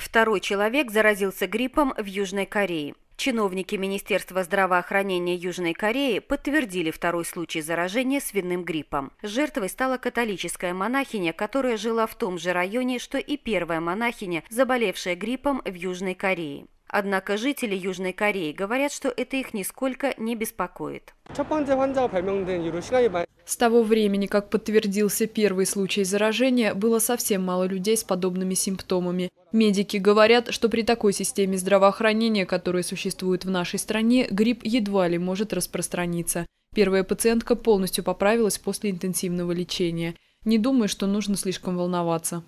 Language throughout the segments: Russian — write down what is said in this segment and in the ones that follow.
Второй человек заразился гриппом в Южной Корее. Чиновники Министерства здравоохранения Южной Кореи подтвердили второй случай заражения свиным гриппом. Жертвой стала католическая монахиня, которая жила в том же районе, что и первая монахиня, заболевшая гриппом в Южной Корее. Однако жители Южной Кореи говорят, что это их нисколько не беспокоит. С того времени, как подтвердился первый случай заражения, было совсем мало людей с подобными симптомами. Медики говорят, что при такой системе здравоохранения, которая существует в нашей стране, грипп едва ли может распространиться. Первая пациентка полностью поправилась после интенсивного лечения. Не думаю, что нужно слишком волноваться.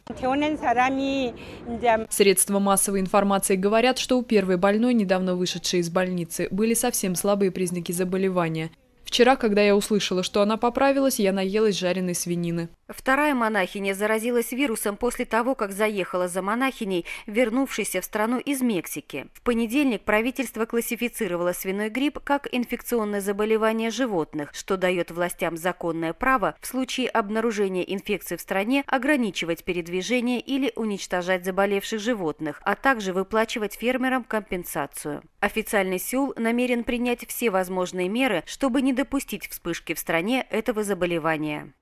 Средства массовой информации говорят, что у первой больной, недавно вышедшей из больницы, были совсем слабые признаки заболевания. Вчера, когда я услышала, что она поправилась, я наелась жареной свинины. Вторая монахиня заразилась вирусом после того, как заехала за монахиней, вернувшейся в страну из Мексики. В понедельник правительство классифицировало свиной грипп как инфекционное заболевание животных, что дает властям законное право в случае обнаружения инфекции в стране ограничивать передвижение или уничтожать заболевших животных, а также выплачивать фермерам компенсацию. Официальный Сеул намерен принять все возможные меры, чтобы не допустить вспышки в стране этого заболевания.